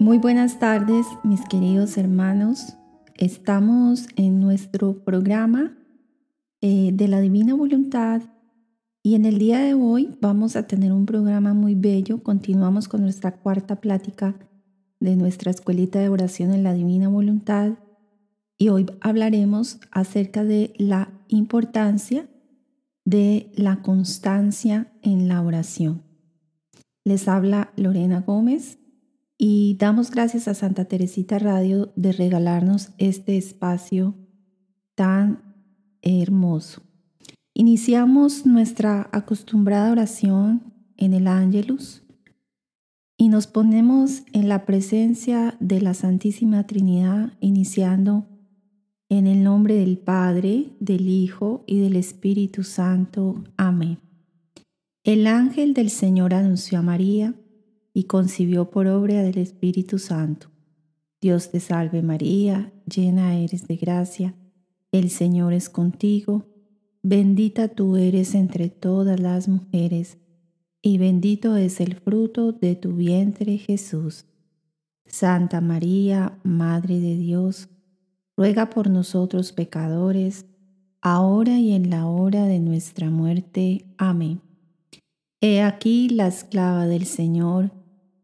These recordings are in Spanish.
Muy buenas tardes, mis queridos hermanos. Estamos en nuestro programa eh, de la Divina Voluntad y en el día de hoy vamos a tener un programa muy bello. Continuamos con nuestra cuarta plática de nuestra escuelita de oración en la Divina Voluntad y hoy hablaremos acerca de la importancia de la constancia en la oración. Les habla Lorena Gómez y damos gracias a Santa Teresita Radio de regalarnos este espacio tan hermoso. Iniciamos nuestra acostumbrada oración en el Ángelus y nos ponemos en la presencia de la Santísima Trinidad, iniciando en el nombre del Padre, del Hijo y del Espíritu Santo. Amén. El ángel del Señor anunció a María y concibió por obra del Espíritu Santo. Dios te salve María, llena eres de gracia, el Señor es contigo, bendita tú eres entre todas las mujeres, y bendito es el fruto de tu vientre Jesús. Santa María, Madre de Dios, ruega por nosotros pecadores, ahora y en la hora de nuestra muerte. Amén. He aquí la esclava del Señor,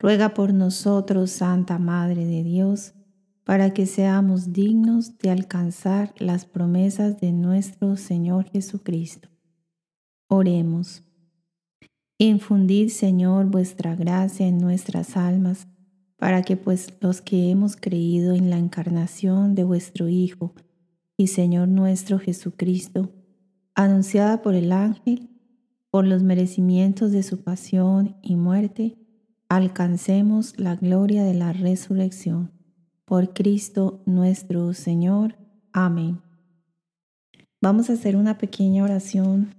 ruega por nosotros, Santa Madre de Dios, para que seamos dignos de alcanzar las promesas de nuestro Señor Jesucristo. Oremos. Infundid, Señor, vuestra gracia en nuestras almas, para que pues los que hemos creído en la encarnación de vuestro Hijo y Señor nuestro Jesucristo, anunciada por el ángel, por los merecimientos de su pasión y muerte, alcancemos la gloria de la resurrección. Por Cristo nuestro Señor. Amén. Vamos a hacer una pequeña oración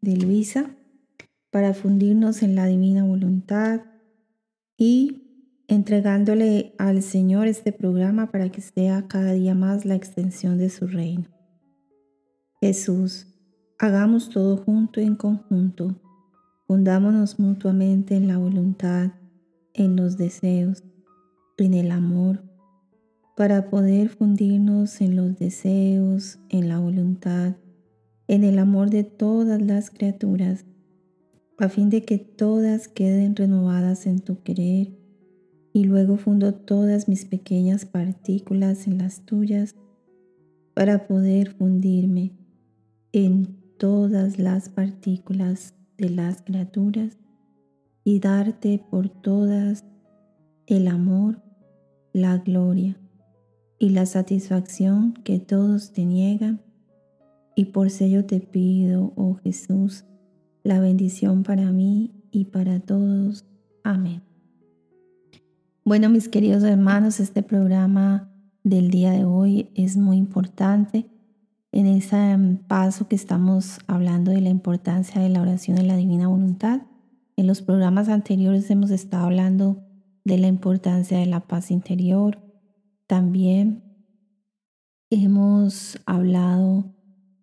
de Luisa para fundirnos en la divina voluntad y entregándole al Señor este programa para que sea cada día más la extensión de su reino. Jesús, hagamos todo junto y en conjunto, fundámonos mutuamente en la voluntad en los deseos, en el amor, para poder fundirnos en los deseos, en la voluntad, en el amor de todas las criaturas, a fin de que todas queden renovadas en tu querer, y luego fundo todas mis pequeñas partículas en las tuyas, para poder fundirme en todas las partículas de las criaturas y darte por todas el amor, la gloria y la satisfacción que todos te niegan. Y por sello te pido, oh Jesús, la bendición para mí y para todos. Amén. Bueno, mis queridos hermanos, este programa del día de hoy es muy importante. En ese paso que estamos hablando de la importancia de la oración de la divina voluntad, en los programas anteriores hemos estado hablando de la importancia de la paz interior. También hemos hablado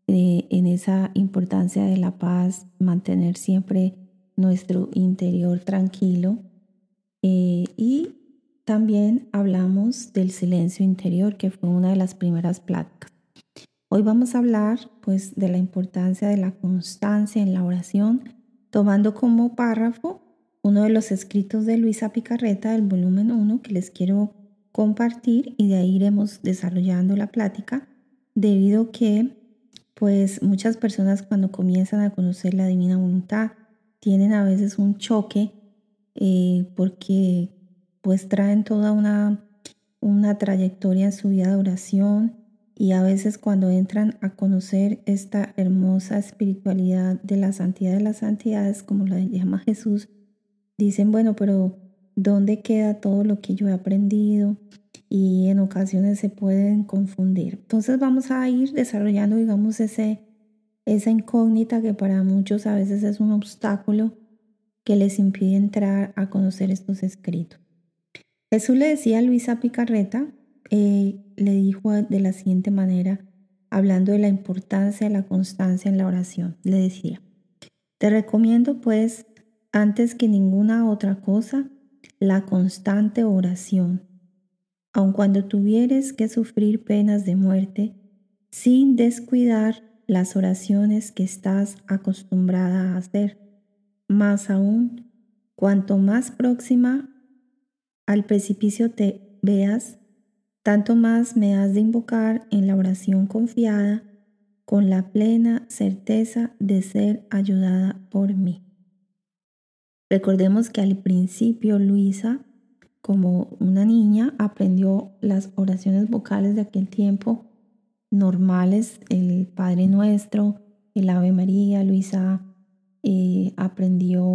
en esa importancia de la paz, mantener siempre nuestro interior tranquilo. Eh, y también hablamos del silencio interior, que fue una de las primeras pláticas. Hoy vamos a hablar pues de la importancia de la constancia en la oración tomando como párrafo uno de los escritos de Luisa Picarreta del volumen 1 que les quiero compartir y de ahí iremos desarrollando la plática debido que pues muchas personas cuando comienzan a conocer la divina voluntad tienen a veces un choque eh, porque pues traen toda una, una trayectoria en su vida de oración y a veces cuando entran a conocer esta hermosa espiritualidad de la santidad de las santidades, como la llama Jesús, dicen, bueno, pero ¿dónde queda todo lo que yo he aprendido? Y en ocasiones se pueden confundir. Entonces vamos a ir desarrollando, digamos, ese, esa incógnita que para muchos a veces es un obstáculo que les impide entrar a conocer estos escritos. Jesús le decía a Luisa Picarreta, eh, le dijo de la siguiente manera, hablando de la importancia de la constancia en la oración. Le decía, te recomiendo pues, antes que ninguna otra cosa, la constante oración, aun cuando tuvieres que sufrir penas de muerte, sin descuidar las oraciones que estás acostumbrada a hacer, más aún, cuanto más próxima al precipicio te veas, tanto más me has de invocar en la oración confiada con la plena certeza de ser ayudada por mí. Recordemos que al principio Luisa, como una niña, aprendió las oraciones vocales de aquel tiempo normales, el Padre Nuestro, el Ave María, Luisa eh, aprendió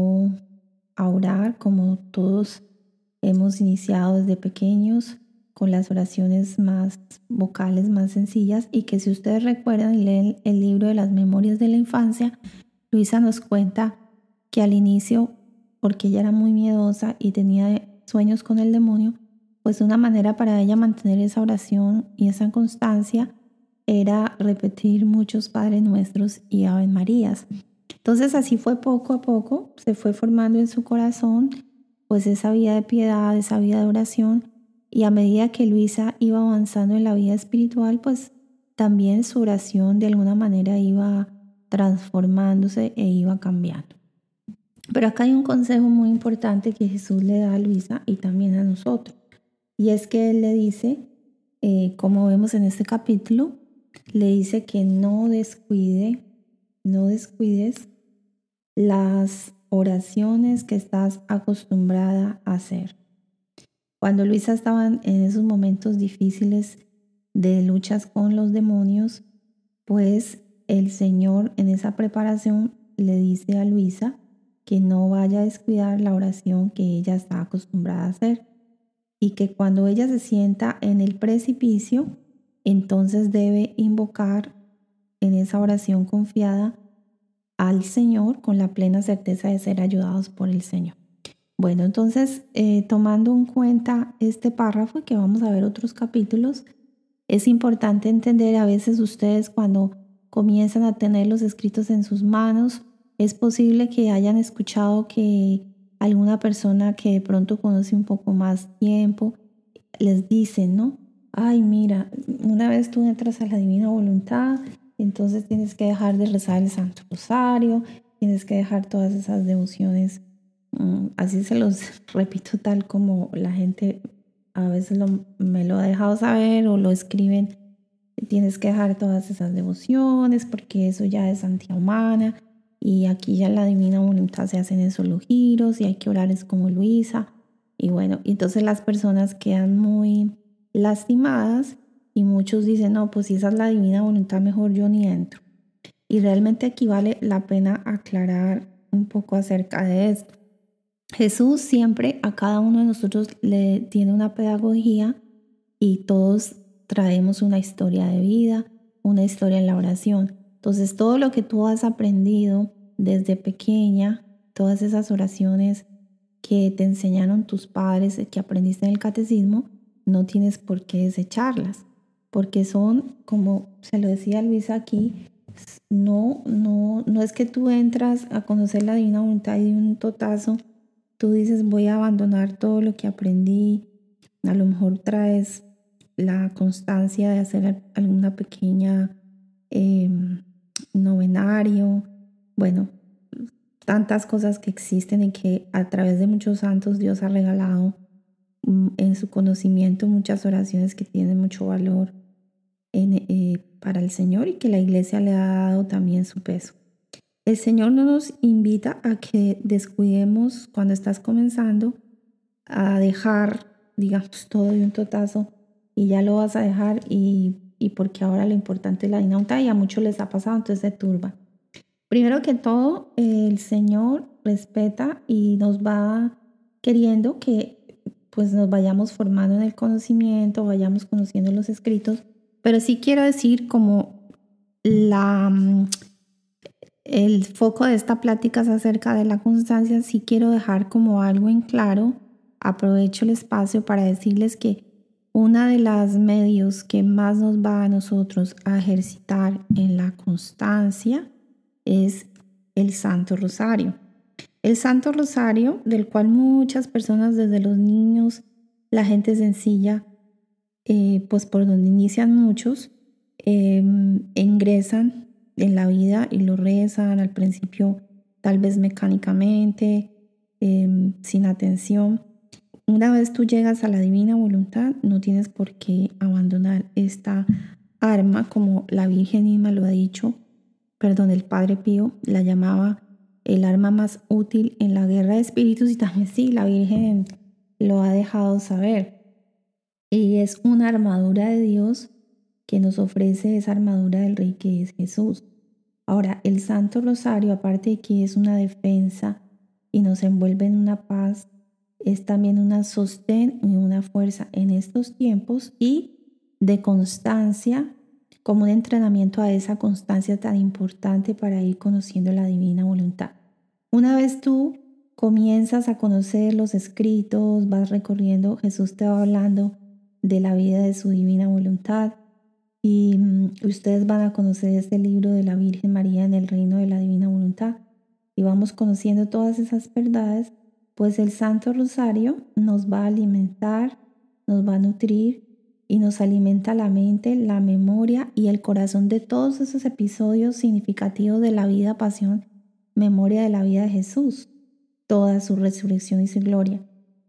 a orar como todos hemos iniciado desde pequeños con las oraciones más vocales, más sencillas, y que si ustedes recuerdan y leen el libro de las memorias de la infancia, Luisa nos cuenta que al inicio, porque ella era muy miedosa y tenía sueños con el demonio, pues una manera para ella mantener esa oración y esa constancia era repetir muchos Padres Nuestros y Ave Marías. Entonces así fue poco a poco, se fue formando en su corazón pues esa vida de piedad, esa vida de oración, y a medida que Luisa iba avanzando en la vida espiritual, pues también su oración de alguna manera iba transformándose e iba cambiando. Pero acá hay un consejo muy importante que Jesús le da a Luisa y también a nosotros. Y es que Él le dice, eh, como vemos en este capítulo, le dice que no descuide, no descuides las oraciones que estás acostumbrada a hacer. Cuando Luisa estaba en esos momentos difíciles de luchas con los demonios, pues el Señor en esa preparación le dice a Luisa que no vaya a descuidar la oración que ella está acostumbrada a hacer y que cuando ella se sienta en el precipicio, entonces debe invocar en esa oración confiada al Señor con la plena certeza de ser ayudados por el Señor. Bueno, entonces, eh, tomando en cuenta este párrafo que vamos a ver otros capítulos, es importante entender a veces ustedes cuando comienzan a tener los escritos en sus manos, es posible que hayan escuchado que alguna persona que de pronto conoce un poco más tiempo les dice, ¿no? Ay, mira, una vez tú entras a la divina voluntad, entonces tienes que dejar de rezar el Santo Rosario, tienes que dejar todas esas devociones Mm, así se los repito tal como la gente a veces me lo ha dejado saber o lo escriben. Tienes que dejar todas esas devociones porque eso ya es antihumana y aquí ya la divina voluntad se hacen esos los giros y hay que orar es como Luisa. Y bueno, entonces las personas quedan muy lastimadas y muchos dicen, no, pues si esa es la divina voluntad, mejor yo ni entro. Y realmente aquí vale la pena aclarar un poco acerca de esto. Jesús siempre a cada uno de nosotros le tiene una pedagogía y todos traemos una historia de vida, una historia en la oración. Entonces todo lo que tú has aprendido desde pequeña, todas esas oraciones que te enseñaron tus padres, que aprendiste en el catecismo, no tienes por qué desecharlas, porque son, como se lo decía Luisa aquí, no, no, no es que tú entras a conocer la divina voluntad y de un totazo tú dices voy a abandonar todo lo que aprendí, a lo mejor traes la constancia de hacer alguna pequeña em, novenario, bueno, tantas cosas que existen y que a través de muchos santos Dios ha regalado mm, en su conocimiento muchas oraciones que tienen mucho valor eh, para el Señor y que la iglesia le ha dado también su peso. El Señor no nos invita a que descuidemos cuando estás comenzando a dejar, digamos, todo de un totazo y ya lo vas a dejar y, porque ahora lo importante es la inauta y a muchos les ha pasado, entonces se turba. Primero que todo, el Señor respeta y nos va queriendo que pues nos vayamos formando en el conocimiento, vayamos conociendo los escritos, pero sí quiero decir como la mm, el foco de esta plática es acerca de la constancia, si quiero dejar como algo en claro, aprovecho el espacio para decirles que una de las medios que más nos va a nosotros a ejercitar en la constancia es el Santo Rosario. El Santo Rosario, del cual muchas personas desde los niños, la gente sencilla, eh, pues por donde inician muchos, em, ingresan en la vida y lo rezan al principio tal vez mecánicamente, em, sin atención. Una vez tú llegas a la divina voluntad, no tienes por qué abandonar esta arma, como la Virgen misma lo ha dicho, perdón, el Padre Pío la llamaba el arma más útil en la guerra de espíritus y también sí, la Virgen lo ha dejado saber. Y es una armadura de Dios que nos ofrece esa armadura del Rey que es Jesús. Ahora, el Santo Rosario, aparte de que es una defensa y nos envuelve en una paz, es también una sostén y una fuerza en estos tiempos y de constancia, como un entrenamiento a esa constancia tan importante para ir conociendo la divina voluntad. Una vez tú comienzas a conocer los escritos, vas recorriendo, Jesús te va hablando de la vida de su divina voluntad, y mm, ustedes van a conocer este libro de la Virgen María en el reino de la divina voluntad. Y vamos conociendo todas esas verdades, pues el Santo Rosario nos va a alimentar, nos va a nutrir y nos alimenta la mente, la memoria y el corazón de todos esos episodios significativos de la vida, pasión, memoria de la vida de Jesús, toda su resurrección y su gloria.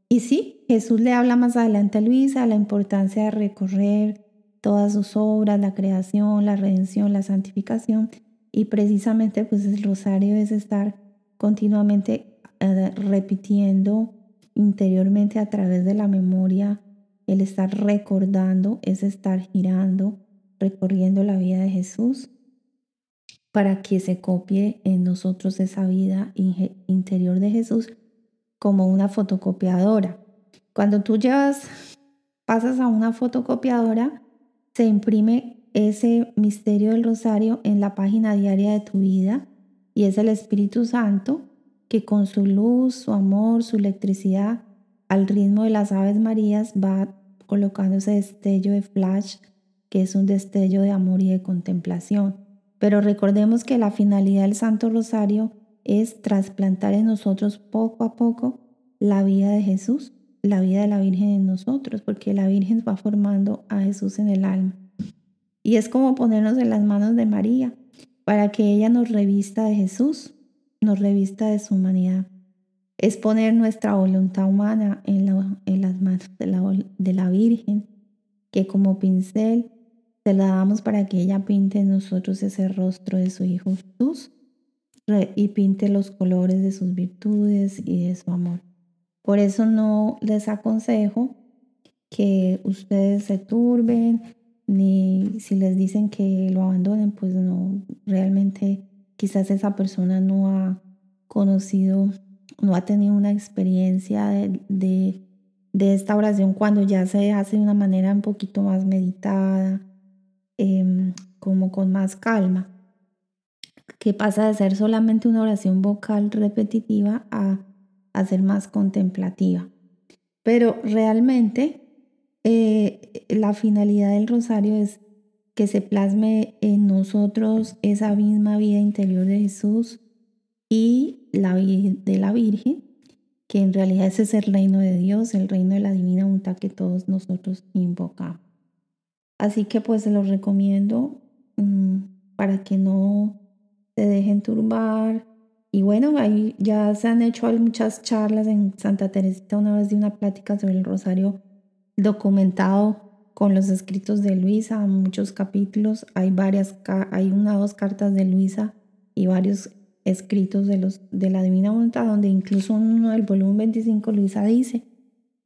Y sí, Jesús le habla más adelante a Luisa la importancia de recorrer todas sus obras, la creación, la redención, la santificación. Y precisamente pues el rosario es estar continuamente eh, repitiendo interiormente a través de la memoria, el estar recordando, es estar girando, recorriendo la vida de Jesús para que se copie en nosotros esa vida interior de Jesús como una fotocopiadora. Cuando tú llevas, pasas a una fotocopiadora, se imprime ese misterio del rosario en la página diaria de tu vida y es el Espíritu Santo que con su luz, su amor, su electricidad, al ritmo de las aves marías va colocando ese destello de flash que es un destello de amor y de contemplación. Pero recordemos que la finalidad del Santo Rosario es trasplantar en nosotros poco a poco la vida de Jesús la vida de la Virgen en nosotros, porque la Virgen va formando a Jesús en el alma. Y es como ponernos en las manos de María para que ella nos revista de Jesús, nos revista de su humanidad. Es poner nuestra voluntad humana en, las manos de la, de la Virgen, que como pincel se la damos para que ella pinte en nosotros ese rostro de su Hijo Jesús y pinte los colores de sus virtudes y de su amor. Por eso no les aconsejo que ustedes se turben, ni si les dicen que lo abandonen, pues no, realmente quizás esa persona no ha conocido, no ha tenido una experiencia de, de, esta oración cuando ya se hace de una manera un poquito más meditada, em, como con más calma, que pasa de ser solamente una oración vocal repetitiva a hacer ser más contemplativa. Pero realmente eh, la finalidad del rosario es que se plasme en nosotros esa misma vida interior de Jesús y la de la Virgen, que en realidad ese es el reino de Dios, el reino de la divina voluntad que todos nosotros invocamos. Así que pues se los recomiendo mm, para que no se dejen turbar, y bueno, ahí ya se han hecho muchas charlas en Santa Teresita. Una vez de una plática sobre el rosario documentado con los escritos de Luisa, muchos capítulos. Hay varias, hay una o dos cartas de Luisa y varios escritos de, los, de la Divina Voluntad, donde incluso uno del volumen 25 Luisa dice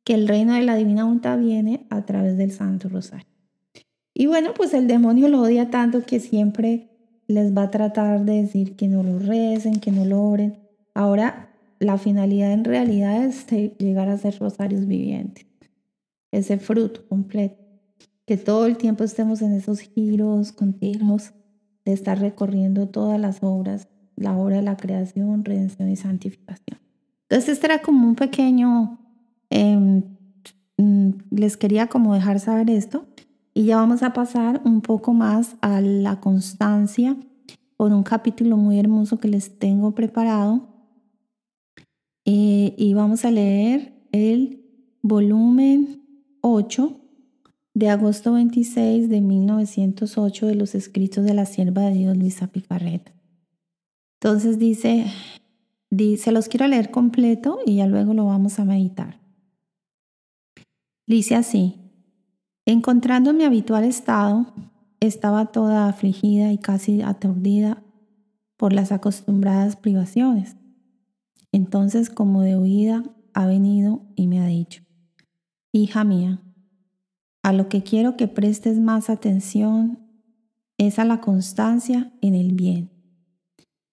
que el reino de la Divina Voluntad viene a través del Santo Rosario. Y bueno, pues el demonio lo odia tanto que siempre les va a tratar de decir que no lo recen, que no lo oren. Ahora, la finalidad en realidad es llegar a ser rosarios vivientes, ese fruto completo. Que todo el tiempo estemos en esos giros continuos de estar recorriendo todas las obras, la obra de la creación, redención y santificación. Entonces, este era como un pequeño... Em, mm, les quería como dejar saber esto, y ya vamos a pasar un poco más a la constancia por un capítulo muy hermoso que les tengo preparado. Eh, y vamos a leer el volumen 8 de agosto 26 de 1908 de los escritos de la sierva de Dios Luisa Picarret Entonces dice, se los quiero leer completo y ya luego lo vamos a meditar. Dice así, Encontrando mi habitual estado, estaba toda afligida y casi aturdida por las acostumbradas privaciones. Entonces, como de huida, ha venido y me ha dicho, Hija mía, a lo que quiero que prestes más atención es a la constancia en el bien,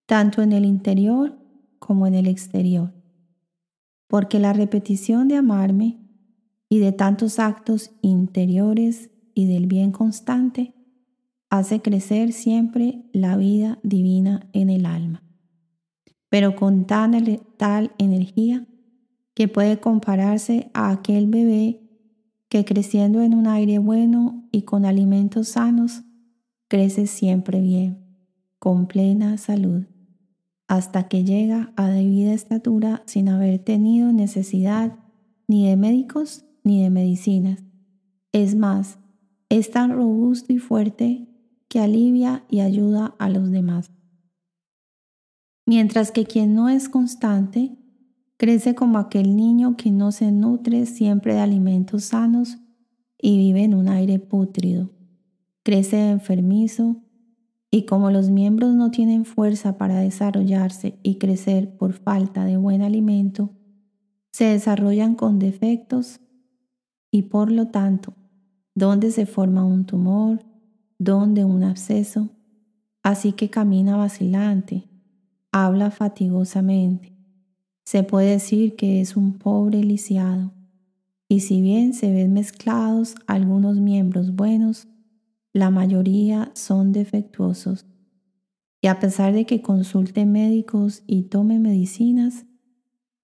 tanto en el interior como en el exterior, porque la repetición de amarme y de tantos actos interiores y del bien constante, hace crecer siempre la vida divina en el alma, pero con tan, tal energía que puede compararse a aquel bebé que creciendo en un aire bueno y con alimentos sanos, crece siempre bien, con plena salud, hasta que llega a debida estatura sin haber tenido necesidad ni de médicos ni de medicinas. Es más, es tan robusto y fuerte que alivia y ayuda a los demás. Mientras que quien no es constante crece como aquel niño que no se nutre siempre de alimentos sanos y vive en un aire pútrido. Crece enfermizo y como los miembros no tienen fuerza para desarrollarse y crecer por falta de buen alimento, se desarrollan con defectos y por lo tanto, donde se forma un tumor, donde un absceso. Así que camina vacilante, habla fatigosamente. Se puede decir que es un pobre lisiado. Y si bien se ven mezclados algunos miembros buenos, la mayoría son defectuosos. Y a pesar de que consulte médicos y tome medicinas,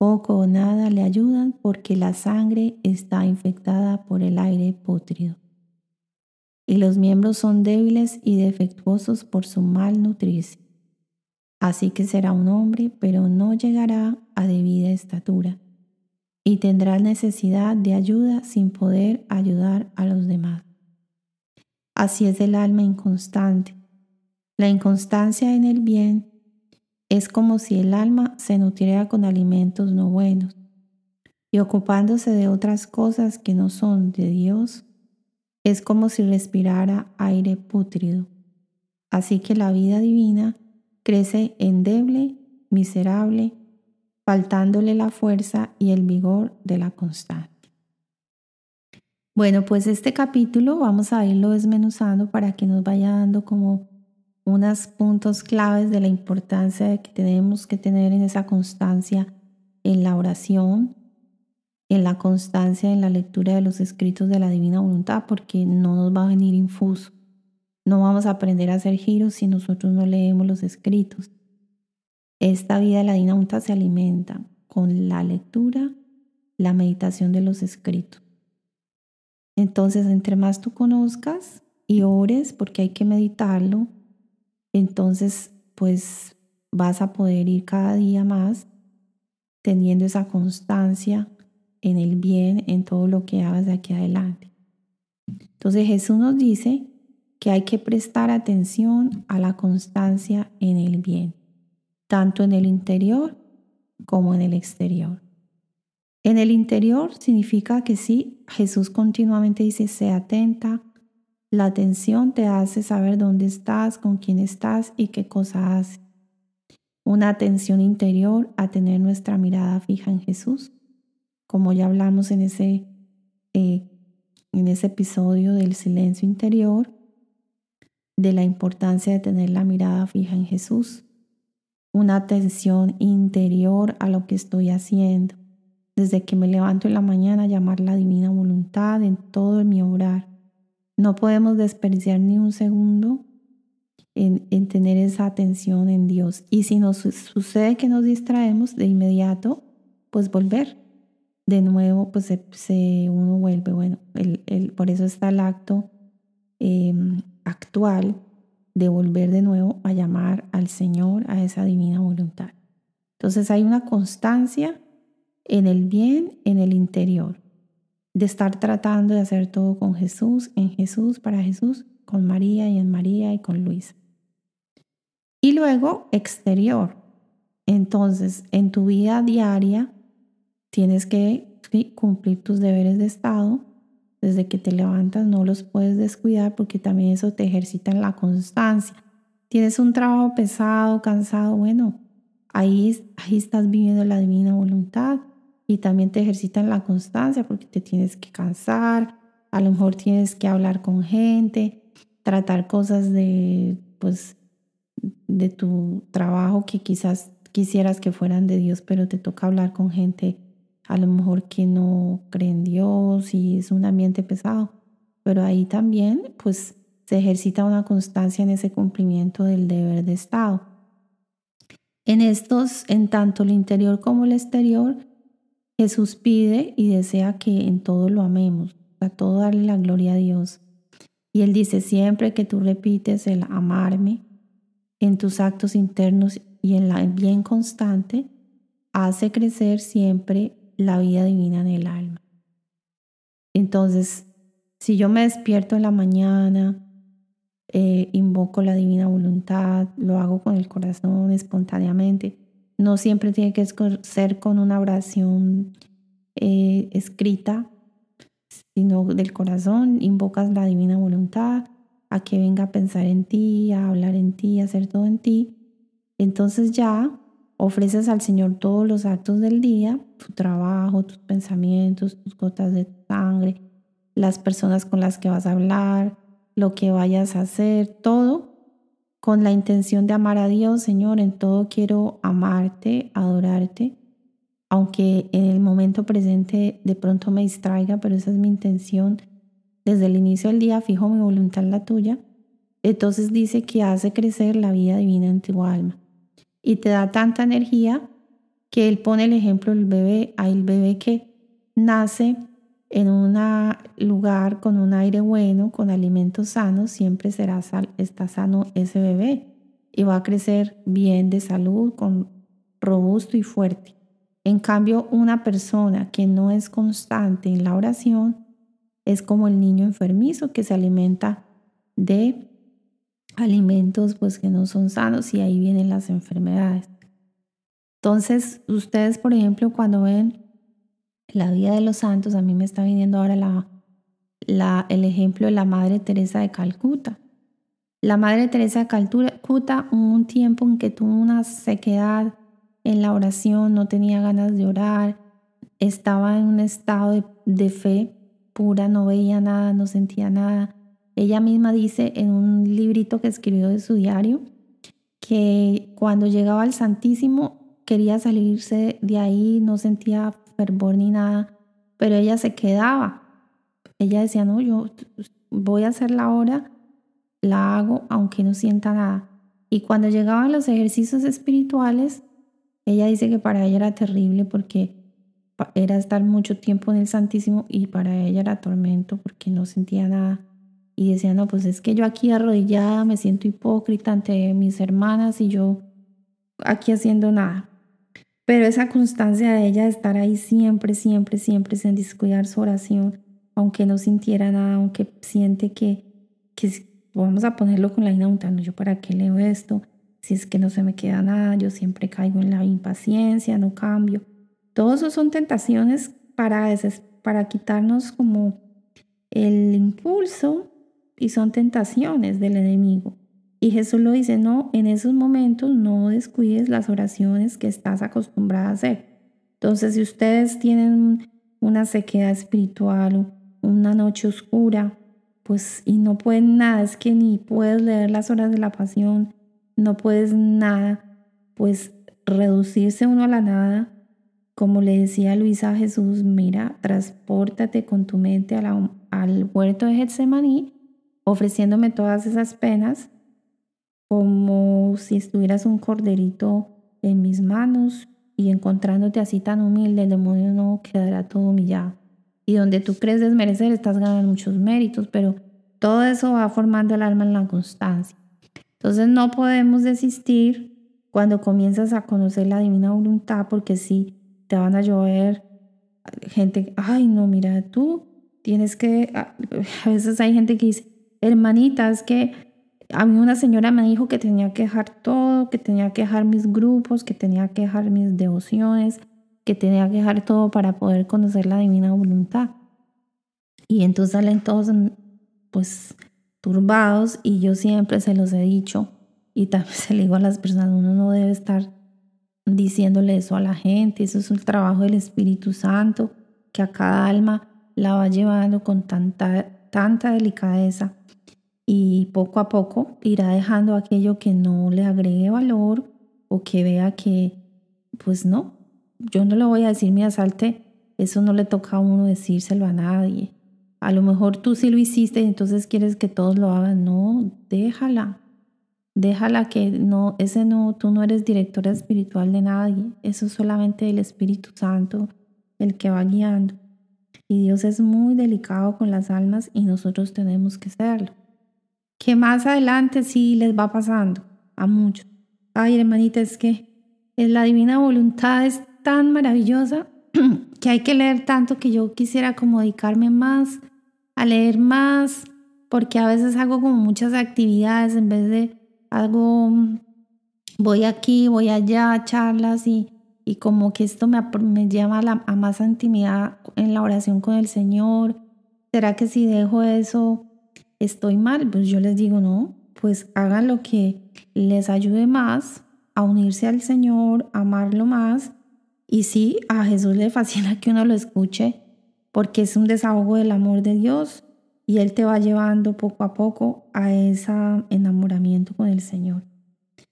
poco o nada le ayudan porque la sangre está infectada por el aire pútrido. Y los miembros son débiles y defectuosos por su mal Así que será un hombre, pero no llegará a debida estatura. Y tendrá necesidad de ayuda sin poder ayudar a los demás. Así es el alma inconstante. La inconstancia en el bien es como si el alma se nutriera con alimentos no buenos y ocupándose de otras cosas que no son de Dios, es como si respirara aire pútrido. Así que la vida divina crece endeble, miserable, faltándole la fuerza y el vigor de la constante. Bueno, pues este capítulo vamos a irlo desmenuzando para que nos vaya dando como unos puntos claves de la importancia que tenemos que tener en esa constancia en la oración, en la constancia en la lectura de los escritos de la divina voluntad, porque no nos va a venir infuso. No vamos a aprender a hacer giros si nosotros no leemos los escritos. Esta vida de la divina voluntad se alimenta con la lectura, la meditación de los escritos. Entonces, entre más tú conozcas y ores, porque hay que meditarlo, entonces pues vas a poder ir cada día más teniendo esa constancia en el bien, en todo lo que hagas de aquí adelante. Entonces Jesús nos dice que hay que prestar atención a la constancia en el bien, tanto en el interior como en el exterior. En el interior significa que si Jesús continuamente dice, sea atenta, la atención te hace saber dónde estás, con quién estás y qué cosa haces. Una atención interior a tener nuestra mirada fija en Jesús, como ya hablamos en ese, eh, en ese episodio del silencio interior, de la importancia de tener la mirada fija en Jesús. Una atención interior a lo que estoy haciendo. Desde que me levanto en la mañana, llamar la divina voluntad en todo mi obrar no podemos desperdiciar ni un segundo en, tener esa atención en Dios. Y si nos sucede que nos distraemos de inmediato, pues volver. De nuevo, pues se, uno vuelve, bueno, el, por eso está el acto em, actual de volver de nuevo a llamar al Señor a esa divina voluntad. Entonces hay una constancia en el bien, en el interior de estar tratando de hacer todo con Jesús, en Jesús, para Jesús, con María y en María y con Luis. Y luego exterior. Entonces, en tu vida diaria tienes que cumplir tus deberes de estado. Desde que te levantas no los puedes descuidar porque también eso te ejercita en la constancia. Tienes un trabajo pesado, cansado, bueno, ahí, ahí estás viviendo la divina voluntad y también te ejercitan la constancia porque te tienes que cansar, a lo mejor tienes que hablar con gente, tratar cosas de, pues, de tu trabajo que quizás quisieras que fueran de Dios, pero te toca hablar con gente a lo mejor que no cree en Dios y es un ambiente pesado. Pero ahí también, pues, se ejercita una constancia en ese cumplimiento del deber de Estado. En estos, en tanto el interior como el exterior, Jesús pide y desea que en todo lo amemos, a todo darle la gloria a Dios. Y Él dice, siempre que tú repites el amarme en tus actos internos y en la bien constante, hace crecer siempre la vida divina en el alma. Entonces, si yo me despierto en la mañana, eh, invoco la divina voluntad, lo hago con el corazón espontáneamente, no siempre tiene que ser con una oración eh, escrita, sino del corazón, invocas la divina voluntad a que venga a pensar en ti, a hablar en ti, a hacer todo en ti. Entonces ya ofreces al Señor todos los actos del día, tu trabajo, tus pensamientos, tus gotas de sangre, las personas con las que vas a hablar, lo que vayas a hacer, todo con la intención de amar a Dios, Señor, en todo quiero amarte, adorarte, aunque en el momento presente de pronto me distraiga, pero esa es mi intención. Desde el inicio del día fijo mi voluntad en la tuya. Entonces dice que hace crecer la vida divina en tu alma y te da tanta energía que él pone el ejemplo del bebé. Hay el bebé que nace en un lugar con un aire bueno, con alimentos sanos, siempre será está sano ese bebé y va a crecer bien de salud, con, robusto y fuerte. En cambio, una persona que no es constante en la oración es como el niño enfermizo que se alimenta de alimentos pues que no son sanos y ahí vienen las enfermedades. Entonces, ustedes, por ejemplo, cuando ven la vida de los santos, a mí me está viniendo ahora la, el ejemplo de la Madre Teresa de Calcuta. La Madre Teresa de Calcuta, un tiempo en que tuvo una sequedad en la oración, no tenía ganas de orar, estaba en un estado de, de fe pura, no veía nada, no sentía nada. Ella misma dice en un librito que escribió de su diario que cuando llegaba al Santísimo quería salirse de ahí, no sentía fervor ni nada, pero ella se quedaba. Ella decía, no, yo voy a hacer la hora, la hago aunque no sienta nada. Y cuando llegaban los ejercicios espirituales, ella dice que para ella era terrible porque era estar mucho tiempo en el Santísimo y para ella era tormento porque no sentía nada. Y decía, no, pues es que yo aquí arrodillada me siento hipócrita ante mis hermanas y yo aquí haciendo nada. Pero esa constancia de ella de estar ahí siempre, siempre, siempre, sin descuidar su oración, aunque no sintiera nada, aunque siente que, que vamos a ponerlo con la inauta, yo para qué leo esto, si es que no se me queda nada, yo siempre caigo en la impaciencia, no cambio. Todos esos son tentaciones para, para quitarnos como el impulso y son tentaciones del enemigo. Y Jesús lo dice, no, en esos momentos no descuides las oraciones que estás acostumbrada a hacer. Entonces, si ustedes tienen una sequedad espiritual, una noche oscura, pues y no pueden nada, es que ni puedes leer las horas de la pasión, no puedes nada, pues reducirse uno a la nada, como le decía Luisa a Jesús, mira, traspórtate con tu mente al huerto de Getsemaní, ofreciéndome todas esas penas como si estuvieras un corderito en mis manos y encontrándote así tan humilde, el demonio no quedará todo humillado. Y donde tú crees desmerecer, estás ganando muchos méritos, pero todo eso va formando el alma en la constancia. Entonces no podemos desistir cuando comienzas a conocer la divina voluntad, porque si te van a llover gente, ay no, mira, tú tienes que, a veces hay gente que dice, hermanita, es que a mí una señora me dijo que tenía que dejar todo, que tenía que dejar mis grupos, que tenía que dejar mis devociones, que tenía que dejar todo para poder conocer la divina voluntad. Y entonces salen todos pues turbados y yo siempre se los he dicho y también se le digo a las personas, uno no debe estar diciéndole eso a la gente, eso es un trabajo del Espíritu Santo que a cada alma la va llevando con tanta, tanta delicadeza y poco a poco irá dejando aquello que no le agregue valor o que vea que, pues no, yo no le voy a decir mi asalte, eso no le toca a uno decírselo a nadie. A lo mejor tú sí lo hiciste y entonces quieres que todos lo hagan. No, déjala. Déjala que no, ese no, tú no eres directora espiritual de nadie. Eso es solamente el Espíritu Santo el que va guiando. Y Dios es muy delicado con las almas y nosotros tenemos que serlo que más adelante sí les va pasando a muchos. Ay, hermanita, es que la divina voluntad es tan maravillosa que hay que leer tanto que yo quisiera como dedicarme más a leer más, porque a veces hago como muchas actividades en vez de algo, voy aquí, voy allá, charlas y, y como que esto me, me llama a más intimidad en la oración con el Señor. ¿Será que si dejo eso estoy mal, pues yo les digo, no, pues hagan lo que les ayude más a unirse al Señor, amarlo más. Y si a Jesús le fascina que uno lo escuche porque es un desahogo del amor de Dios y Él te va llevando poco a poco a ese enamoramiento con el Señor.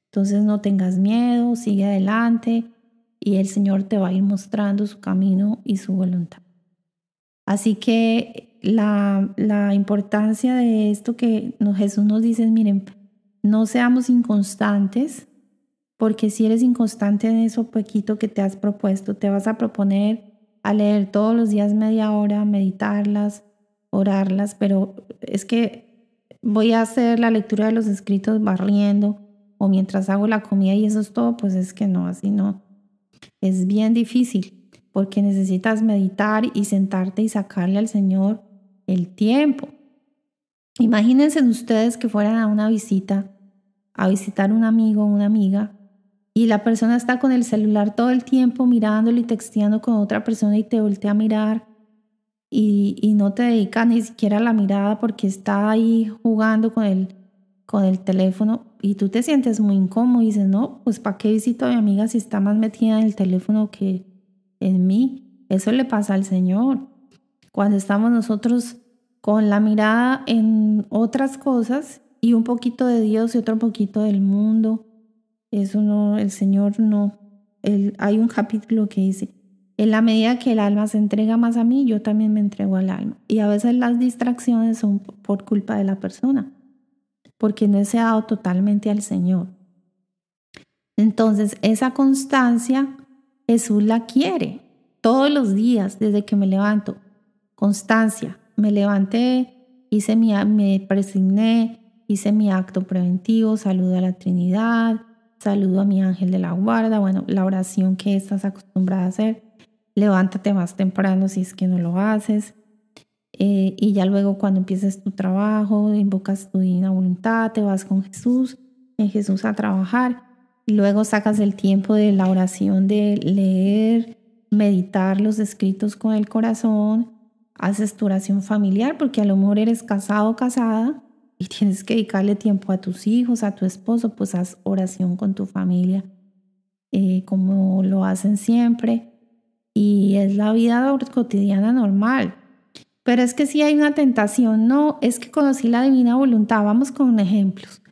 Entonces no tengas miedo, sigue adelante y el Señor te va a ir mostrando su camino y su voluntad. Así que la, la importancia de esto que Jesús nos dice, miren, no seamos inconstantes, porque si eres inconstante en eso poquito que te has propuesto, te vas a proponer a leer todos los días media hora, meditarlas, orarlas, pero es que voy a hacer la lectura de los escritos barriendo o mientras hago la comida y eso es todo, pues es que no, así no. Es bien difícil porque necesitas meditar y sentarte y sacarle al Señor el tiempo. Imagínense ustedes que fueran a una visita, a visitar un amigo o una amiga, y la persona está con el celular todo el tiempo mirándolo y texteando con otra persona y te voltea a mirar y, no te dedica ni siquiera la mirada porque está ahí jugando con el, con el teléfono y tú te sientes muy incómodo y dices, no, pues ¿para qué visito a mi amiga si está más metida en el teléfono que en mí? Eso le pasa al Señor cuando estamos nosotros con la mirada en otras cosas y un poquito de Dios y otro poquito del mundo. Eso no, el Señor no. hay un capítulo que dice, en la medida que el alma se entrega más a mí, yo también me entrego al alma. Y a veces las distracciones son por culpa de la persona, porque no se ha dado totalmente al Señor. Entonces, esa constancia Jesús la quiere todos los días desde que me levanto constancia. Me levanté, hice mi, me presigné, hice mi acto preventivo, saludo a la Trinidad, saludo a mi ángel de la guarda, bueno, la oración que estás acostumbrada a hacer. Levántate más temprano si es que no lo haces. Eh, y ya luego cuando empieces tu trabajo, invocas tu divina voluntad, te vas con Jesús, en Jesús a trabajar. Luego sacas el tiempo de la oración, de leer, meditar los escritos con el corazón, haces tu oración familiar, porque a lo mejor eres casado o casada y tienes que dedicarle tiempo a tus hijos, a tu esposo, pues haz oración con tu familia, eh, como lo hacen siempre. Y es la vida cotidiana normal. Pero es que si hay una tentación, no, es que conocí la divina voluntad, vamos con ejemplos.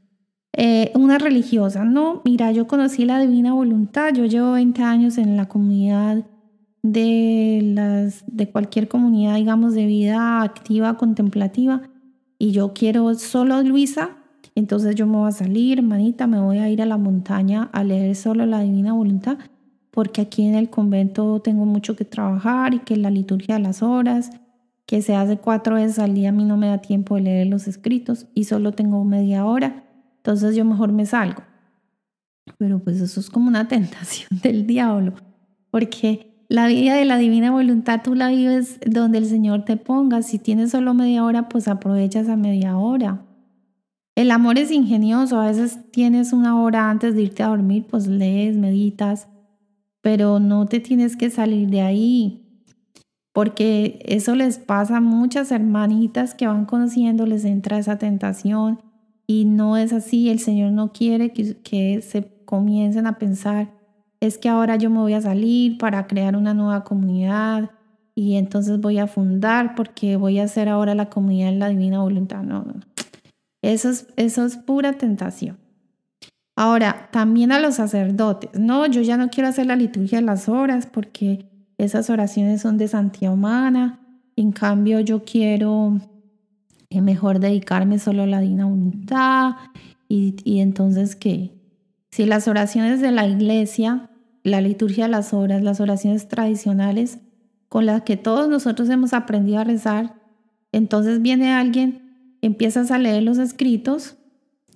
Eh, una religiosa, no, mira, yo conocí la divina voluntad, yo llevo 20 años en la comunidad de, las, de cualquier comunidad, digamos, de vida activa, contemplativa, y yo quiero solo Luisa, entonces yo me voy a salir, hermanita, me voy a ir a la montaña a leer solo la Divina Voluntad, porque aquí en el convento tengo mucho que trabajar y que la liturgia de las horas, que se hace cuatro veces al día, a mí no me da tiempo de leer los escritos y solo tengo media hora, entonces yo mejor me salgo. Pero pues eso es como una tentación del diablo, porque la vida de la divina voluntad tú la vives donde el Señor te ponga. Si tienes solo media hora, pues aprovechas esa media hora. El amor es ingenioso. A veces tienes una hora antes de irte a dormir, pues lees, meditas, pero no te tienes que salir de ahí. Porque eso les pasa a muchas hermanitas que van conociendo, les entra esa tentación y no es así. El Señor no quiere que, que se comiencen a pensar es que ahora yo me voy a salir para crear una nueva comunidad y entonces voy a fundar porque voy a hacer ahora la comunidad en la divina voluntad. No, no. Eso es, eso es pura tentación. Ahora, también a los sacerdotes. No, yo ya no quiero hacer la liturgia de las horas porque esas oraciones son de santidad humana. En cambio, yo quiero eh, mejor dedicarme solo a la divina voluntad. Y, y entonces, ¿qué? Si las oraciones de la iglesia la liturgia de las obras, las oraciones tradicionales con las que todos nosotros hemos aprendido a rezar, entonces viene alguien, empiezas a leer los escritos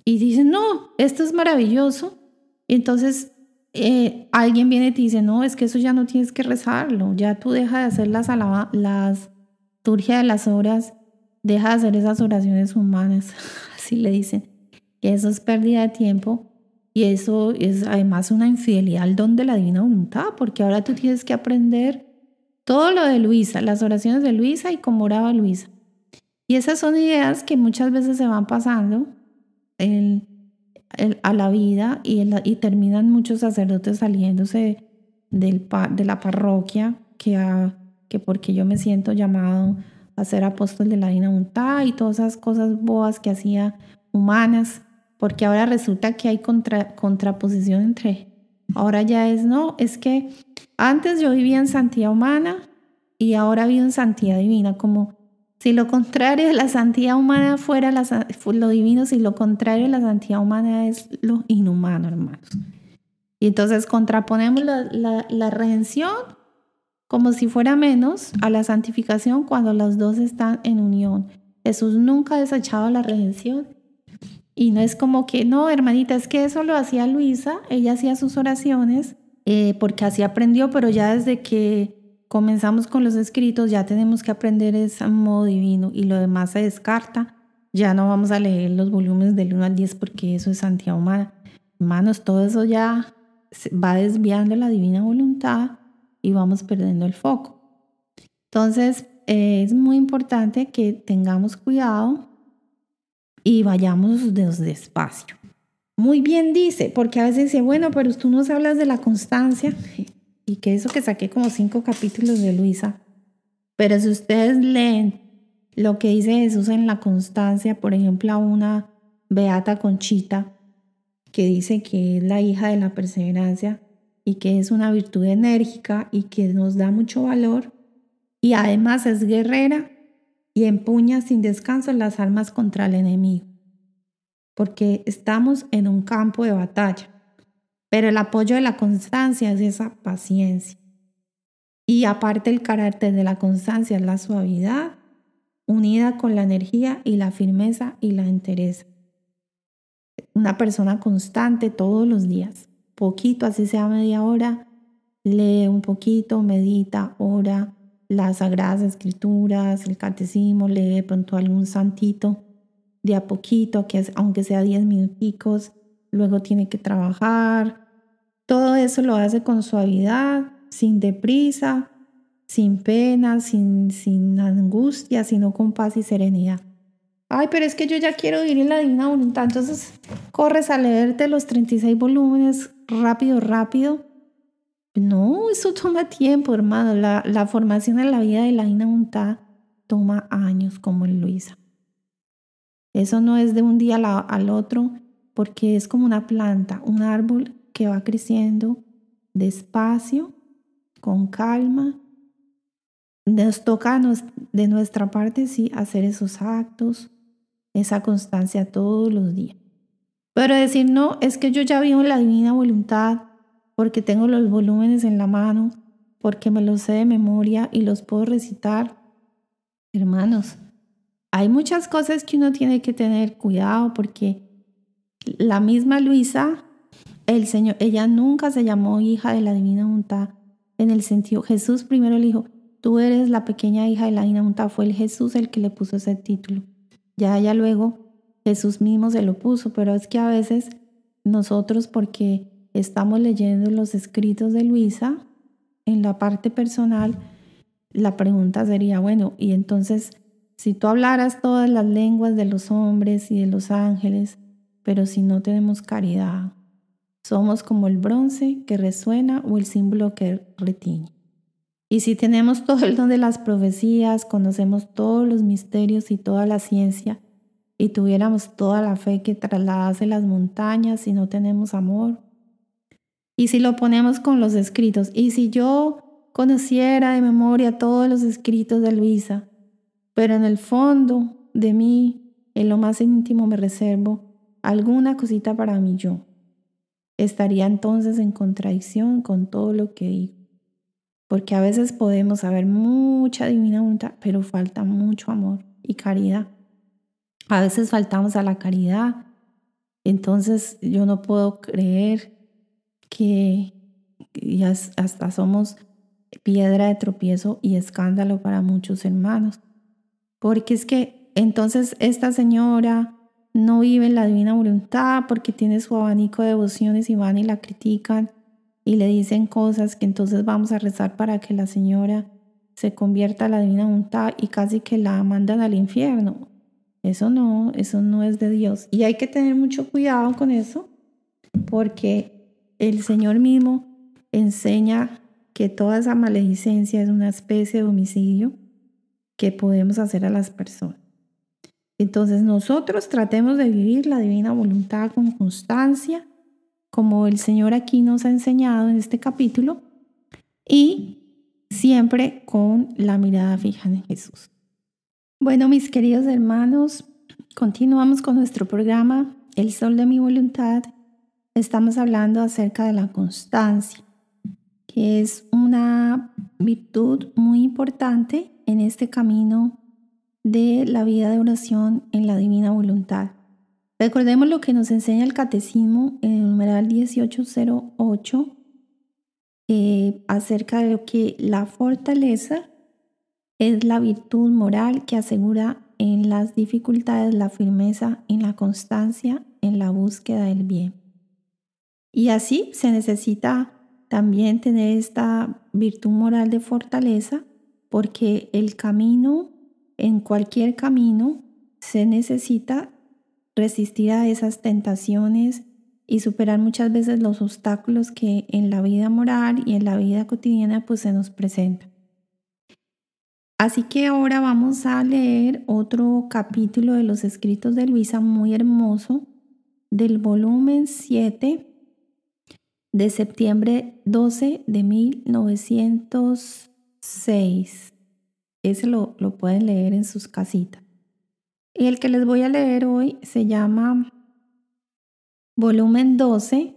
y dices, no, esto es maravilloso. Entonces eh, alguien viene y te dice, no, es que eso ya no tienes que rezarlo, ya tú deja de hacer las, las liturgia de las obras, deja de hacer esas oraciones humanas, así le dicen, que eso es pérdida de tiempo y eso es además una infidelidad al don de la divina voluntad, porque ahora tú tienes que aprender todo lo de Luisa, las oraciones de Luisa y cómo oraba Luisa. Y esas son ideas que muchas veces se van pasando a la vida y, terminan muchos sacerdotes saliéndose de la parroquia que, que porque yo me siento llamado a ser apóstol de la divina voluntad y todas esas cosas boas que hacía humanas porque ahora resulta que hay contraposición entre. Ahora ya es, no, es que antes yo vivía en santidad humana y ahora vivo en santidad divina, como si lo contrario de la santidad humana fuera lo divino, si lo contrario de la santidad humana es lo inhumano, hermanos. Y entonces contraponemos la, la, redención como si fuera menos a la santificación cuando las dos están en unión. Jesús nunca ha desechado la redención y no es como que, no, hermanita, es que eso lo hacía Luisa, ella hacía sus oraciones, eh, porque así aprendió, pero ya desde que comenzamos con los escritos, ya tenemos que aprender ese modo divino y lo demás se descarta. Ya no vamos a leer los volúmenes del 1 al 10 porque eso es Santiago Humana. Hermanos, todo eso ya va desviando la divina voluntad y vamos perdiendo el foco. Entonces, eh, es muy importante que tengamos cuidado y vayamos despacio. Muy bien dice, porque a veces dice, bueno, pero tú nos hablas de la constancia y que eso que saqué como cinco capítulos de Luisa. Pero si ustedes leen lo que dice Jesús en la constancia, por ejemplo, a una beata conchita que dice que es la hija de la perseverancia y que es una virtud enérgica y que nos da mucho valor y además es guerrera, y empuña sin descanso las armas contra el enemigo, porque estamos en un campo de batalla, pero el apoyo de la constancia es esa paciencia. Y aparte el carácter de la constancia es la suavidad, unida con la energía y la firmeza y la entereza. Una persona constante todos los días, poquito, así sea media hora, lee un poquito, medita, ora, las sagradas escrituras, el catecismo, lee pronto algún santito de a poquito, que aunque sea 10 minuticos, luego tiene que trabajar. Todo eso lo hace con suavidad, sin deprisa, sin pena, sin, sin angustia, sino con paz y serenidad. Ay, pero es que yo ya quiero vivir en la divina voluntad. Entonces, corres a leerte los 36 volúmenes rápido, rápido no, eso toma tiempo, hermano. La, formación en la vida de la voluntad toma años, como en Luisa. Eso no es de un día al otro, porque es como una planta, un árbol que va creciendo despacio, con calma. Nos toca de nuestra parte, sí, hacer esos actos, esa constancia todos los días. Pero decir, no, es que yo ya vivo la divina voluntad, porque tengo los volúmenes en la mano, porque me los sé de memoria y los puedo recitar. Hermanos, hay muchas cosas que uno tiene que tener cuidado porque la misma Luisa, el Señor, ella nunca se llamó hija de la divina voluntad en el sentido Jesús primero le dijo, tú eres la pequeña hija de la divina Junta, fue el Jesús el que le puso ese título. Ya ya luego Jesús mismo se lo puso, pero es que a veces nosotros porque estamos leyendo los escritos de Luisa, en la parte personal, la pregunta sería, bueno, y entonces, si tú hablaras todas las lenguas de los hombres y de los ángeles, pero si no tenemos caridad, somos como el bronce que resuena o el símbolo que retiñe. Y si tenemos todo el don de las profecías, conocemos todos los misterios y toda la ciencia, y tuviéramos toda la fe que trasladase las montañas y no tenemos amor, y si lo ponemos con los escritos, y si yo conociera de memoria todos los escritos de Luisa, pero en el fondo de mí, en lo más íntimo me reservo alguna cosita para mí yo. Estaría entonces en contradicción con todo lo que digo. Porque a veces podemos saber mucha divina voluntad, pero falta mucho amor y caridad. A veces faltamos a la caridad. Entonces yo no puedo creer que ya hasta somos piedra de tropiezo y escándalo para muchos hermanos. Porque es que entonces esta señora no vive en la divina voluntad porque tiene su abanico de devociones y van y la critican y le dicen cosas que entonces vamos a rezar para que la señora se convierta en la divina voluntad y casi que la mandan al infierno. Eso no, eso no es de Dios. Y hay que tener mucho cuidado con eso porque el Señor mismo enseña que toda esa maledicencia es una especie de homicidio que podemos hacer a las personas. Entonces nosotros tratemos de vivir la divina voluntad con constancia, como el Señor aquí nos ha enseñado en este capítulo, y siempre con la mirada fija en Jesús. Bueno, mis queridos hermanos, continuamos con nuestro programa El Sol de mi Voluntad estamos hablando acerca de la constancia, que es una virtud muy importante en este camino de la vida de oración en la divina voluntad. Recordemos lo que nos enseña el catecismo en el numeral 1808 eh, acerca de que la fortaleza es la virtud moral que asegura en las dificultades la firmeza, en la constancia, en la búsqueda del bien. Y así se necesita también tener esta virtud moral de fortaleza, porque el camino, en cualquier camino, se necesita resistir a esas tentaciones y superar muchas veces los obstáculos que en la vida moral y en la vida cotidiana pues se nos presentan. Así que ahora vamos a leer otro capítulo de los escritos de Luisa muy hermoso del volumen 7 de septiembre 12 de 1906. Ese lo, pueden leer en sus casitas. Y el que les voy a leer hoy se llama Volumen 12,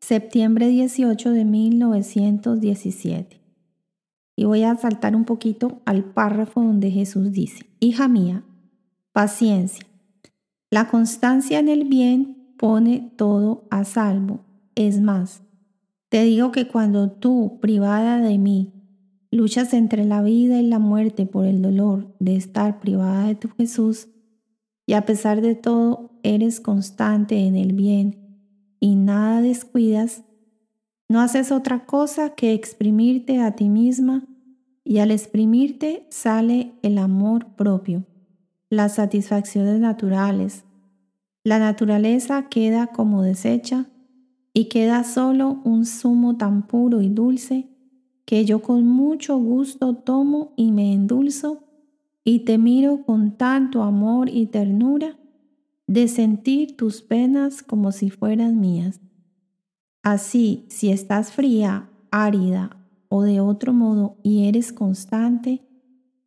septiembre 18 de 1917. Y voy a saltar un poquito al párrafo donde Jesús dice, Hija mía, paciencia. La constancia en el bien pone todo a salvo. Es más, te digo que cuando tú, privada de mí, luchas entre la vida y la muerte por el dolor de estar privada de tu Jesús, y a pesar de todo eres constante en el bien y nada descuidas, no haces otra cosa que exprimirte a ti misma y al exprimirte sale el amor propio, las satisfacciones naturales. La naturaleza queda como deshecha y queda solo un zumo tan puro y dulce que yo con mucho gusto tomo y me endulzo y te miro con tanto amor y ternura de sentir tus penas como si fueran mías. Así, si estás fría, árida o de otro modo y eres constante,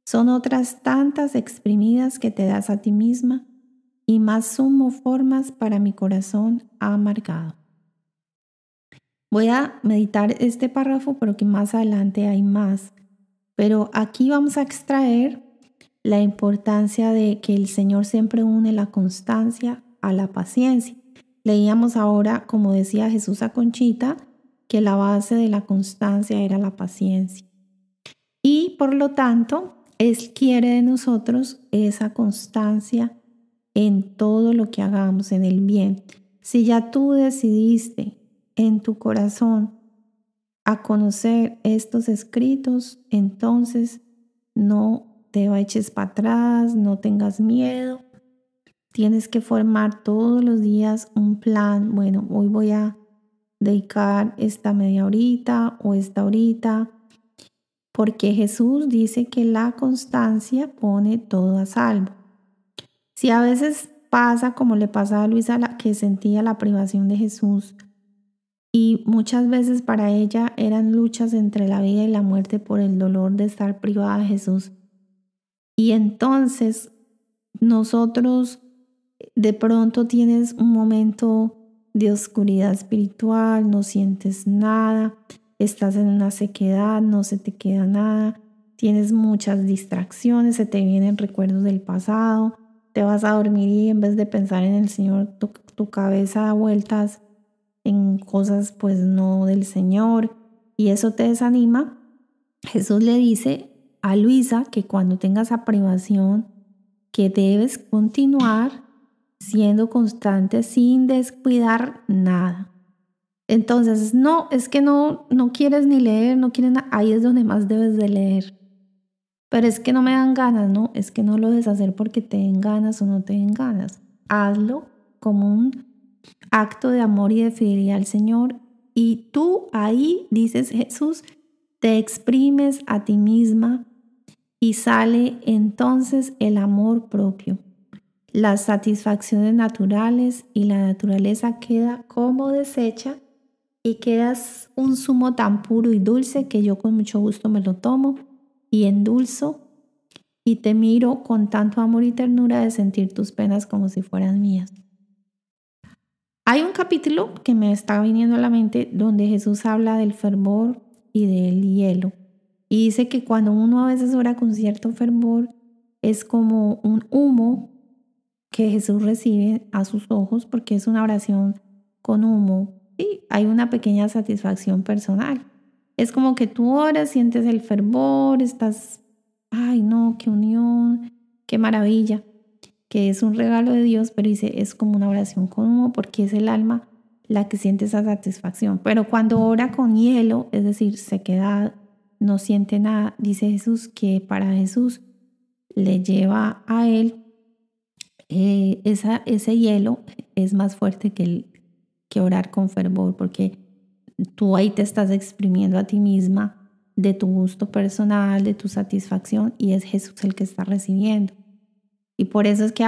son otras tantas exprimidas que te das a ti misma y más sumo formas para mi corazón amargado. Voy a meditar este párrafo, pero que más adelante hay más. Pero aquí vamos a extraer la importancia de que el Señor siempre une la constancia a la paciencia. Leíamos ahora, como decía Jesús a Conchita, que la base de la constancia era la paciencia. Y por lo tanto, Él quiere de nosotros esa constancia en todo lo que hagamos, en el bien. Si ya tú decidiste en tu corazón a conocer estos escritos, entonces no te eches para atrás, no tengas miedo. Tienes que formar todos los días un plan. Bueno, hoy voy a dedicar esta media horita o esta horita, porque Jesús dice que la constancia pone todo a salvo. Si a veces pasa como le pasa a Luisa, que sentía la privación de Jesús, y muchas veces para ella eran luchas entre la vida y la muerte por el dolor de estar privada de Jesús. Y entonces nosotros de pronto tienes un momento de oscuridad espiritual, no sientes nada, estás en una sequedad, no se te queda nada, tienes muchas distracciones, se te vienen recuerdos del pasado, te vas a dormir y en vez de pensar en el Señor, tu, cabeza da vueltas en cosas pues no del Señor y eso te desanima, Jesús le dice a Luisa que cuando tengas esa privación, que debes continuar siendo constante sin descuidar nada. Entonces, no, es que no, no quieres ni leer, no quieres nada, ahí es donde más debes de leer. Pero es que no me dan ganas, ¿no? Es que no lo debes hacer porque te den ganas o no te den ganas. Hazlo como un acto de amor y de fidelidad al Señor. Y tú ahí, dices Jesús, te exprimes a ti misma y sale entonces el amor propio. Las satisfacciones naturales y la naturaleza queda como deshecha y quedas un zumo tan puro y dulce que yo con mucho gusto me lo tomo y endulzo y te miro con tanto amor y ternura de sentir tus penas como si fueran mías. Hay un capítulo que me está viniendo a la mente donde Jesús habla del fervor y del hielo. Y dice que cuando uno a veces ora con cierto fervor, es como un humo que Jesús recibe a sus ojos porque es una oración con humo. y hay una pequeña satisfacción personal. Es como que tú oras, sientes el fervor, estás, ay no, qué unión, qué maravilla que es un regalo de Dios, pero dice, es como una oración con humo porque es el alma la que siente esa satisfacción. Pero cuando ora con hielo, es decir, se queda, no siente nada, dice Jesús que para Jesús le lleva a él eh, esa, ese hielo es más fuerte que, el, que orar con fervor, porque tú ahí te estás exprimiendo a ti misma de tu gusto personal, de tu satisfacción, y es Jesús el que está recibiendo. Y por eso es que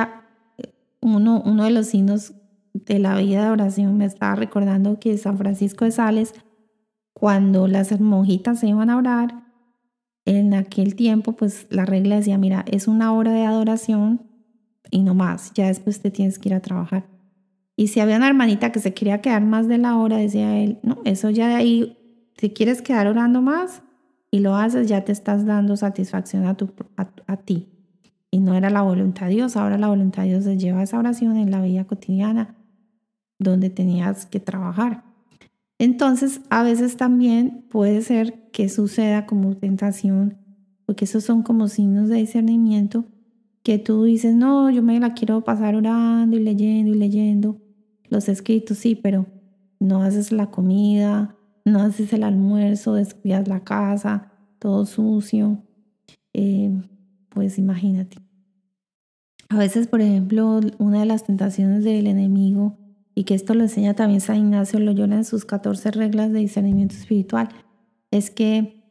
uno, uno de los signos de la vida de oración me estaba recordando que San Francisco de Sales, cuando las monjitas se iban a orar, en aquel tiempo, pues la regla decía, mira, es una hora de adoración y no más, ya después te tienes que ir a trabajar. Y si había una hermanita que se quería quedar más de la hora, decía él, no, eso ya de ahí, si quieres quedar orando más y lo haces, ya te estás dando satisfacción a, tu, a ti y no era la voluntad de Dios. Ahora la voluntad de Dios se lleva esa oración en la vida cotidiana donde tenías que trabajar. Entonces, a veces también puede ser que suceda como tentación, porque esos son como signos de discernimiento que tú dices, no, yo me la quiero pasar orando y leyendo y leyendo los escritos, sí, pero no haces la comida, no haces el almuerzo, descuidas la casa, todo sucio. Eh, pues imagínate. A veces, por ejemplo, una de las tentaciones del enemigo, y que esto lo enseña también San Ignacio Loyola en sus 14 reglas de discernimiento espiritual, es que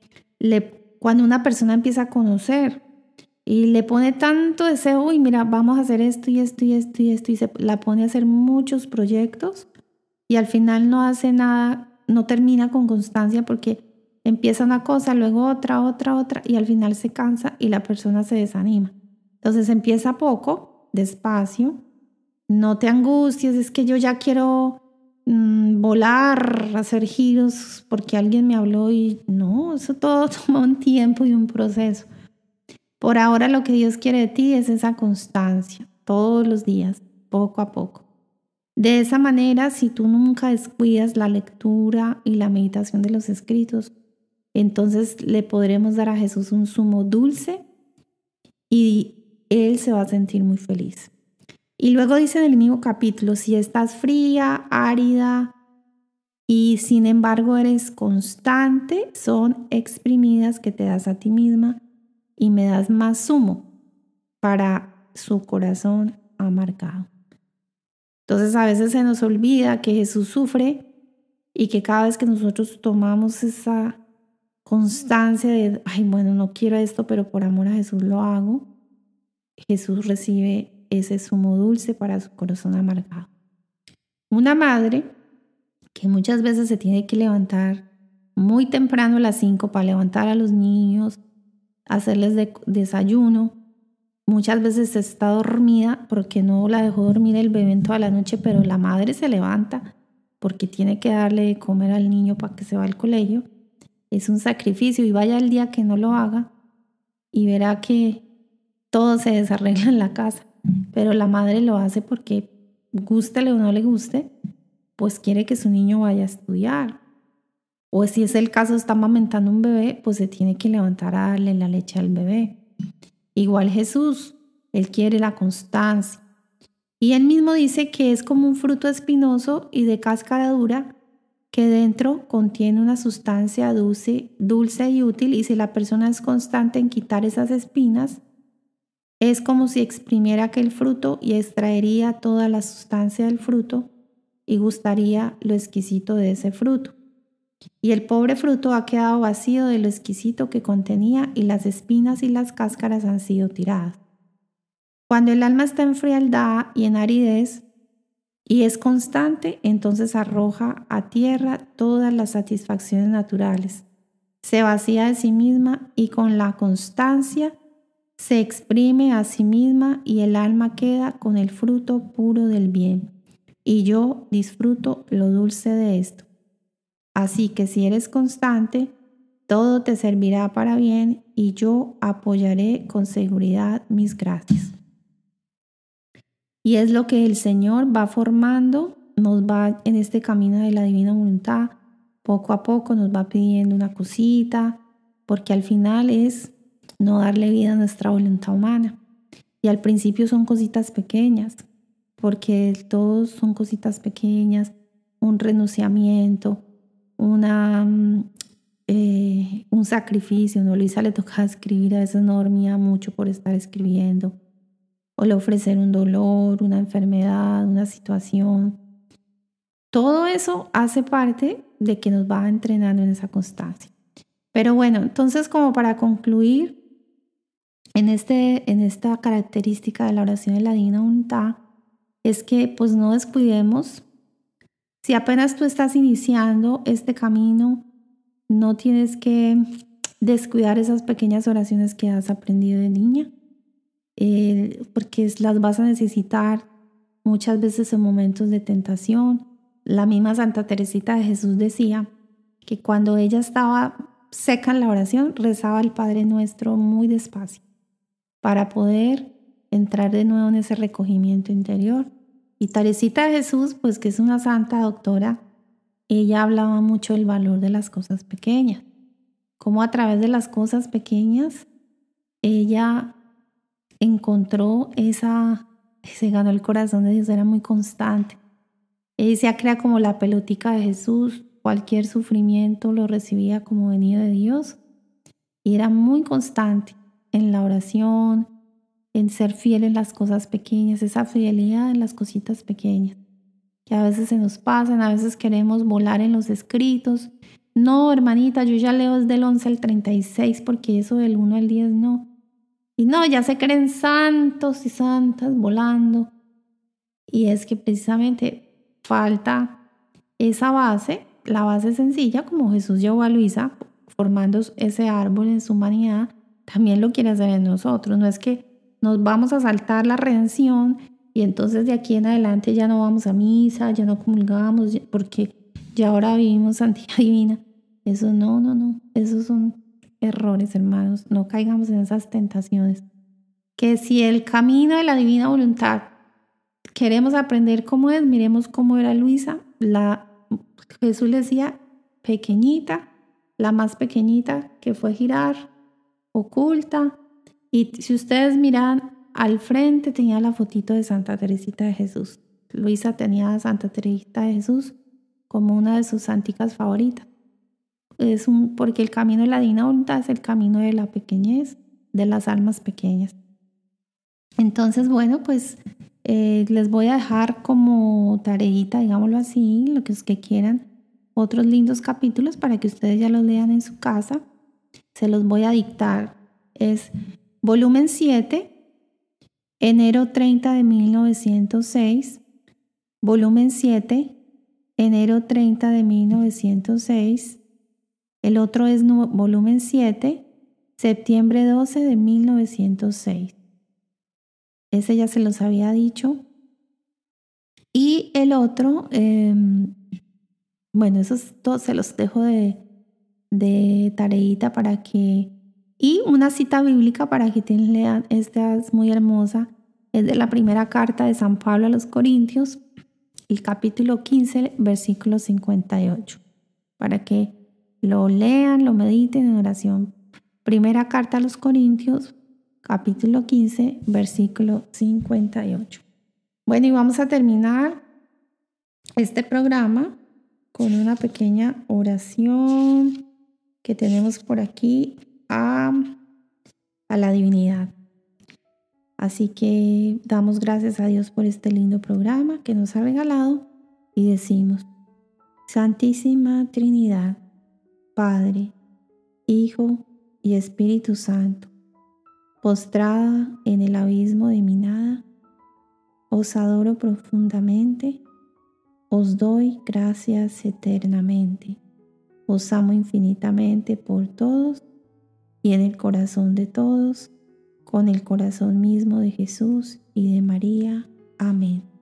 cuando una persona empieza a conocer y le pone tanto deseo, y mira, vamos a hacer esto y esto y esto y esto, y se la pone a hacer muchos proyectos y al final no hace nada, no termina con constancia porque empieza una cosa, luego otra, otra, otra, y al final se cansa y la persona se desanima. Entonces empieza poco, despacio. No te angusties, es que yo ya quiero mm, volar, hacer giros porque alguien me habló y no, eso todo toma un tiempo y un proceso. Por ahora lo que Dios quiere de ti es esa constancia, todos los días, poco a poco. De esa manera, si tú nunca descuidas la lectura y la meditación de los escritos, entonces le podremos dar a Jesús un zumo dulce y él se va a sentir muy feliz. Y luego dice en el mismo capítulo, si estás fría, árida y sin embargo eres constante, son exprimidas que te das a ti misma y me das más sumo para su corazón amargado. Entonces a veces se nos olvida que Jesús sufre y que cada vez que nosotros tomamos esa constancia de, ay, bueno, no quiero esto, pero por amor a Jesús lo hago, Jesús recibe ese sumo dulce para su corazón amargado. Una madre que muchas veces se tiene que levantar muy temprano a las 5 para levantar a los niños, hacerles desayuno. Muchas veces está dormida porque no la dejó dormir el bebé toda la noche, pero la madre se levanta porque tiene que darle de comer al niño para que se va al colegio. Es un sacrificio y vaya el día que no lo haga y verá que todo se desarregla en la casa. Pero la madre lo hace porque, gústele o no le guste, pues quiere que su niño vaya a estudiar. O si es el caso, está amamentando un bebé, pues se tiene que levantar a darle la leche al bebé. Igual Jesús, él quiere la constancia. Y él mismo dice que es como un fruto espinoso y de cáscara dura que dentro contiene una sustancia dulce, dulce y útil y si la persona es constante en quitar esas espinas, es como si exprimiera aquel fruto y extraería toda la sustancia del fruto y gustaría lo exquisito de ese fruto. Y el pobre fruto ha quedado vacío de lo exquisito que contenía y las espinas y las cáscaras han sido tiradas. Cuando el alma está en frialdad y en aridez y es constante, entonces arroja a tierra todas las satisfacciones naturales. Se vacía de sí misma y con la constancia se exprime a sí misma y el alma queda con el fruto puro del bien. Y yo disfruto lo dulce de esto. Así que si eres constante, todo te servirá para bien y yo apoyaré con seguridad mis gracias. Y es lo que el Señor va formando, nos va en este camino de la divina voluntad, poco a poco nos va pidiendo una cosita, porque al final es no darle vida a nuestra voluntad humana. Y al principio son cositas pequeñas, porque todos son cositas pequeñas, un renunciamiento, una, mm, eh, un sacrificio. ¿no? Luisa le toca escribir, a veces no dormía mucho por estar escribiendo. O le ofrecer un dolor, una enfermedad, una situación. Todo eso hace parte de que nos va entrenando en esa constancia. Pero bueno, entonces como para concluir, en, este, en esta característica de la oración de la Dina unta es que pues no descuidemos. Si apenas tú estás iniciando este camino, no tienes que descuidar esas pequeñas oraciones que has aprendido de niña, eh, porque las vas a necesitar muchas veces en momentos de tentación. La misma Santa Teresita de Jesús decía que cuando ella estaba seca en la oración, rezaba el Padre Nuestro muy despacio para poder entrar de nuevo en ese recogimiento interior. Y Tarecita de Jesús, pues que es una santa doctora, ella hablaba mucho del valor de las cosas pequeñas, como a través de las cosas pequeñas ella encontró esa, se ganó el corazón de Dios, era muy constante. Ella crea como la pelotica de Jesús, cualquier sufrimiento lo recibía como venido de Dios y era muy constante en la oración, en ser fiel en las cosas pequeñas, esa fidelidad en las cositas pequeñas que a veces se nos pasan, a veces queremos volar en los escritos. No, hermanita, yo ya leo desde el 11 al 36 porque eso del 1 al 10 no. Y no, ya se creen santos y santas volando. Y es que precisamente falta esa base, la base sencilla, como Jesús llevó a Luisa formando ese árbol en su humanidad, también lo quiere hacer en nosotros. No es que nos vamos a saltar la redención y entonces de aquí en adelante ya no vamos a misa, ya no comulgamos, porque ya ahora vivimos santidad divina. Eso no, no, no. Esos son errores, hermanos. No caigamos en esas tentaciones. Que si el camino de la divina voluntad queremos aprender cómo es, miremos cómo era Luisa. La, Jesús le decía pequeñita, la más pequeñita que fue girar oculta. Y si ustedes miran, al frente tenía la fotito de Santa Teresita de Jesús. Luisa tenía a Santa Teresita de Jesús como una de sus santicas favoritas. Es un, porque el camino de la divina voluntad es el camino de la pequeñez, de las almas pequeñas. Entonces, bueno, pues eh, les voy a dejar como tareita, digámoslo así, lo que, que quieran, otros lindos capítulos para que ustedes ya los lean en su casa se los voy a dictar. Es volumen 7, enero 30 de 1906, volumen 7, enero 30 de 1906. El otro es volumen 7, septiembre 12 de 1906. Ese ya se los había dicho. Y el otro, em, bueno, esos dos se los dejo de, de tareita para que... Y una cita bíblica para que te lean, esta es muy hermosa, es de la primera carta de San Pablo a los Corintios, el capítulo 15, versículo 58, para que lo lean, lo mediten en oración. Primera carta a los Corintios, capítulo 15, versículo 58. Bueno, y vamos a terminar este programa con una pequeña oración que tenemos por aquí a, la divinidad. Así que damos gracias a Dios por este lindo programa que nos ha regalado y decimos, Santísima Trinidad, Padre, Hijo y Espíritu Santo, postrada en el abismo de mi nada, os adoro profundamente, os doy gracias eternamente. Os amo infinitamente por todos y en el corazón de todos, con el corazón mismo de Jesús y de María. Amén.